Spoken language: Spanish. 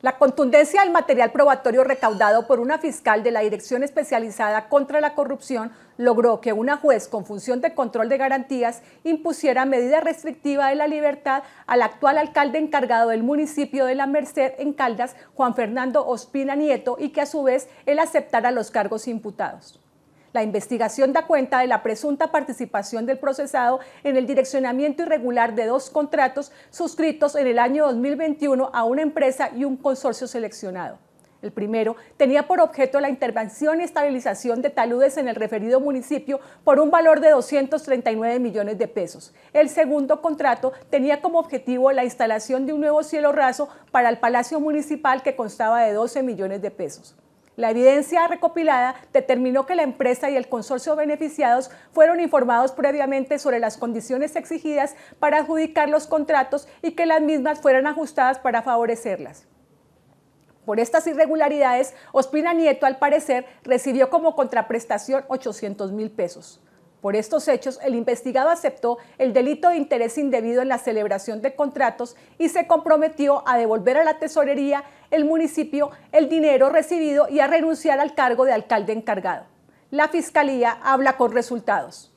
La contundencia del material probatorio recaudado por una fiscal de la Dirección Especializada contra la Corrupción logró que una juez con función de control de garantías impusiera medida restrictiva de la libertad al actual alcalde encargado del municipio de La Merced en Caldas, Juan Fernando Ospina Nieto, y que a su vez él aceptara los cargos imputados. La investigación da cuenta de la presunta participación del procesado en el direccionamiento irregular de dos contratos suscritos en el año 2021 a una empresa y un consorcio seleccionado. El primero tenía por objeto la intervención y estabilización de taludes en el referido municipio por un valor de 239 millones de pesos. El segundo contrato tenía como objetivo la instalación de un nuevo cielo raso para el Palacio Municipal que constaba de 12 millones de pesos. La evidencia recopilada determinó que la empresa y el consorcio beneficiados fueron informados previamente sobre las condiciones exigidas para adjudicar los contratos y que las mismas fueran ajustadas para favorecerlas. Por estas irregularidades, Ospina Nieto, al parecer, recibió como contraprestación 800 mil pesos. Por estos hechos, el investigado aceptó el delito de interés indebido en la celebración de contratos y se comprometió a devolver a la tesorería el municipio el dinero recibido y a renunciar al cargo de alcalde encargado. La Fiscalía habla con resultados.